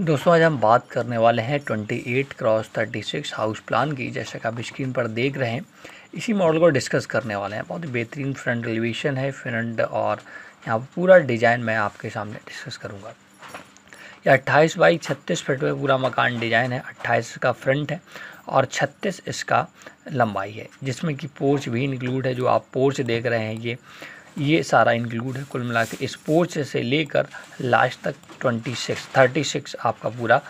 दोस्तों आज हम बात करने वाले हैं 28 क्रॉस 36 हाउस प्लान की जैसा कि आप स्क्रीन पर देख रहे हैं इसी मॉडल को डिस्कस करने वाले हैं बहुत ही बेहतरीन फ्रंट एलिवेशन है फ्रंट और यहाँ पर पूरा डिज़ाइन मैं आपके सामने डिस्कस करूँगा यह अट्ठाईस बाई छत्तीस फिट में पूरा मकान डिज़ाइन है अट्ठाईस का फ्रंट है और छत्तीस इसका लंबाई है जिसमें कि पोर्च भी इंक्लूड है जो आप पोर्च देख रहे हैं ये ये सारा इंक्लूड है कुल मिला के स्पोर्ट्स से लेकर लास्ट तक ट्वेंटी सिक्स थर्टी सिक्स आपका पूरा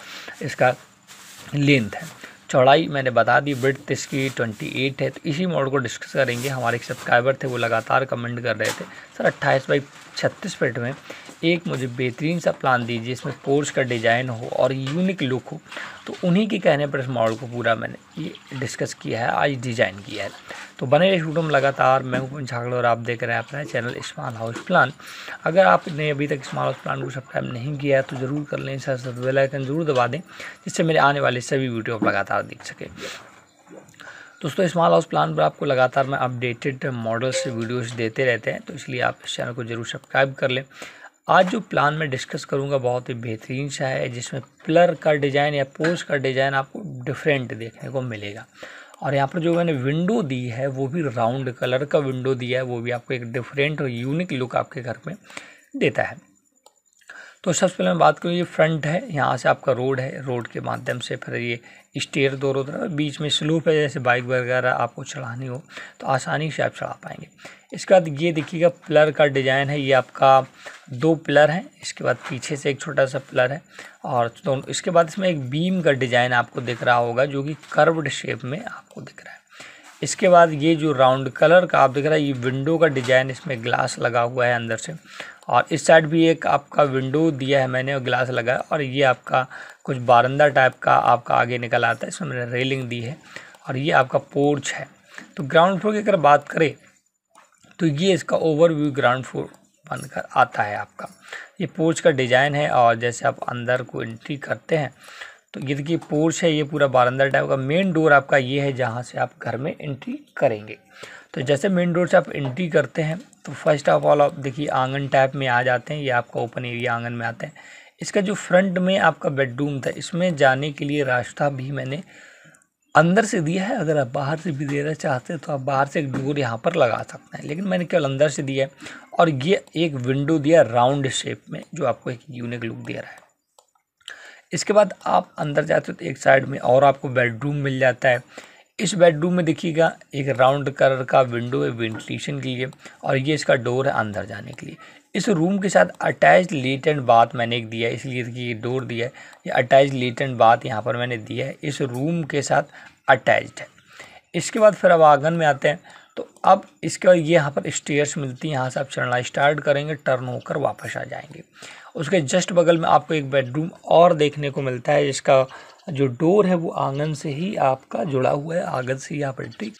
इसका लेंथ है चौड़ाई मैंने बता दी ब्रिथ इसकी ट्वेंटी एट है तो इसी मॉडल को डिस्कस करेंगे हमारे एक सब्सक्राइबर थे वो लगातार कमेंट कर रहे थे सर अट्ठाईस बाई छत्तीस फिट में एक मुझे बेहतरीन सा प्लान दीजिए इसमें पोर्स का डिज़ाइन हो और यूनिक लुक हो तो उन्हीं के कहने पर इस मॉडल को पूरा मैंने ये डिस्कस किया है आज डिज़ाइन किया है तो बने रहे में लगातार मैं हूँ झागड़ और आप देख रहे हैं अपना चैनल स्मॉल हाउस प्लान अगर आपने अभी तक स्मॉल हाउस प्लान को सब्सक्राइब नहीं किया है तो ज़रूर कर लें सर बेलाइकन ज़रूर दबा दें जिससे मेरे आने वाले सभी वीडियो आप लगातार दिख सके दोस्तों स्मॉल हाउस प्लान पर आपको लगातार मैं अपडेटेड मॉडल्स वीडियोस देते रहते हैं तो इसलिए आप इस चैनल को ज़रूर सब्सक्राइब कर लें आज जो प्लान मैं डिस्कस करूंगा बहुत ही बेहतरीन सा है जिसमें प्लर का डिज़ाइन या पोस्ट का डिज़ाइन आपको डिफरेंट देखने को मिलेगा और यहाँ पर जो मैंने विंडो दी है वो भी राउंड कलर का विंडो दिया है वो भी आपको एक डिफरेंट और यूनिक लुक आपके घर में देता है तो सबसे पहले मैं बात करूँ ये फ्रंट है यहाँ से आपका रोड है रोड के माध्यम से फिर ये स्टेयर दोनों तरफ बीच में स्लूप है जैसे बाइक वगैरह आपको चढ़ानी हो तो आसानी से आप चढ़ा पाएंगे इसके बाद ये देखिएगा पिलर का डिज़ाइन है ये आपका दो पिलर हैं इसके बाद पीछे से एक छोटा सा पिलर है और दोनों इसके बाद इसमें एक बीम का डिज़ाइन आपको दिख रहा होगा जो कि कर्व्ड शेप में आपको दिख रहा है इसके बाद ये जो राउंड कलर का आप देख रहे हैं ये विंडो का डिजाइन इसमें ग्लास लगा हुआ है अंदर से और इस साइड भी एक आपका विंडो दिया है मैंने और ग्लास लगा है और ये आपका कुछ बारंदा टाइप का आपका आगे निकल आता है इसमें मैंने रेलिंग दी है और ये आपका पोर्च है तो ग्राउंड फ्लोर की अगर बात करें तो ये इसका ओवरव्यू ग्राउंड फ्लोर बनकर आता है आपका ये पोर्च का डिज़ाइन है और जैसे आप अंदर को एंट्री करते हैं तो ये देखिए पोर्च है ये पूरा बारंदा टाइप का मेन डोर आपका ये है जहाँ से आप घर में एंट्री करेंगे तो जैसे मेन डोर से आप एंट्री करते हैं तो फर्स्ट ऑफ ऑल आप देखिए आंगन टाइप में आ जाते हैं ये आपका ओपन एरिया आंगन में आते हैं इसका जो फ्रंट में आपका बेडरूम था इसमें जाने के लिए रास्ता भी मैंने अंदर से दिया है अगर आप बाहर से भी देना चाहते हैं तो आप बाहर से एक डोर यहाँ पर लगा सकते हैं लेकिन मैंने केवल अंदर से दिया है और ये एक विंडो दिया राउंड शेप में जो आपको एक यूनिक लुक दे रहा है इसके बाद आप अंदर जाते हो तो एक साइड में और आपको बेडरूम मिल जाता है इस बेडरूम में देखिएगा एक राउंड कलर का विंडो है वेंटिलेशन के लिए और ये इसका डोर है अंदर जाने के लिए इस रूम के साथ अटैच लेटेंट बाथ मैंने एक दिया है इसलिए कि ये डोर दिया है ये अटैच लेट एंड बाथ यहाँ पर मैंने दिया है इस रूम के साथ अटैच्ड है इसके बाद फिर अब आंगन में आते हैं तो अब इसका ये यहाँ पर स्टेयर्स मिलती हैं यहाँ से आप चढ़ना स्टार्ट करेंगे टर्न होकर वापस आ जाएंगे उसके जस्ट बगल में आपको एक बेडरूम और देखने को मिलता है जिसका जो डोर है वो आंगन से ही आपका जुड़ा हुआ है आंगन से ही आप एंट्री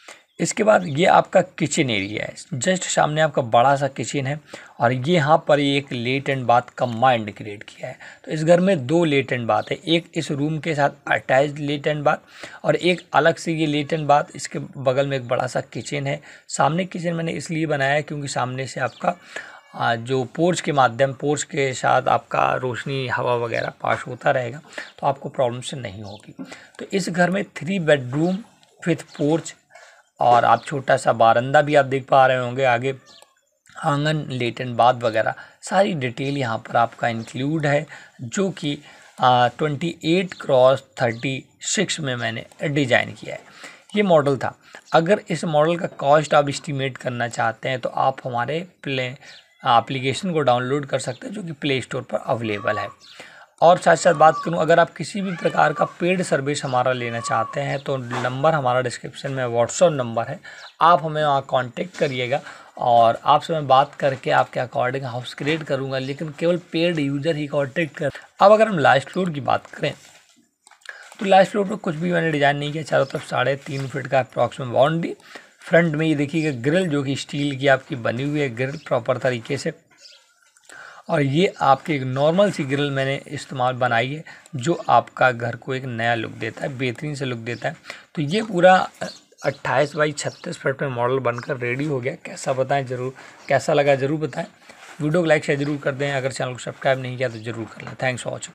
इसके बाद ये आपका किचन एरिया है जस्ट सामने आपका बड़ा सा किचन है और ये यहाँ पर एक lat and bath combined create किया है तो इस घर में दो लेट एंड बाथ है एक इस रूम के साथ अटैच एंड बाथ और एक अलग से ये लेट एंड बाथ इसके बगल में एक बड़ा सा किचन है सामने किचन मैंने इसलिए बनाया है क्योंकि सामने से आपका जो पोर्च के माध्यम पोर्च के साथ आपका रोशनी हवा वगैरह पास होता रहेगा तो आपको प्रॉब्लम से नहीं होगी तो इस घर में थ्री बेडरूम विथ पोर्च और आप छोटा सा बारंदा भी आप देख पा रहे होंगे आगे आंगन लेटन बाद वगैरह सारी डिटेल यहाँ पर आपका इंक्लूड है जो कि twenty eight cross thirty six में मैंने डिजाइन किया है ये मॉडल था अगर इस मॉडल का कॉस्ट आप इस्टीमेट करना चाहते हैं तो आप हमारे प्ले एप्लीकेशन को डाउनलोड कर सकते हैं जो कि प्ले स्टोर पर अवेलेबल है और साथ साथ बात करूं अगर आप किसी भी प्रकार का पेड सर्विस हमारा लेना चाहते हैं तो नंबर हमारा डिस्क्रिप्शन में व्हाट्सअप नंबर है आप हमें वहाँ कॉन्टेक्ट करिएगा और आपसे मैं बात करके आपके अकॉर्डिंग हाउस क्रिएट करूँगा लेकिन केवल पेड यूज़र ही कॉन्टेक्ट कर अब अगर हम लास्ट फ्लोर की बात करें तो लास्ट फ्लोर पर कुछ भी मैंने डिज़ाइन नहीं किया चारों तरफ साढ़े तीन फिट का अप्रॉक्स बाउंड्री फ्रंट में ये देखिएगा ग्रिल जो कि स्टील की आपकी बनी हुई है ग्रिल प्रॉपर तरीके से और ये आपकी एक नॉर्मल सी ग्रिल मैंने इस्तेमाल बनाई है जो आपका घर को एक नया लुक देता है बेहतरीन से लुक देता है तो ये पूरा अट्ठाईस बाई छत्तीस फिट में मॉडल बनकर रेडी हो गया कैसा बताएं ज़रूर कैसा लगा ज़रूर बताएं वीडियो को लाइक शेयर जरूर कर दें अगर चैनल को सब्सक्राइब नहीं किया तो जरूर कर लें थैंक्स फॉर वॉचिंग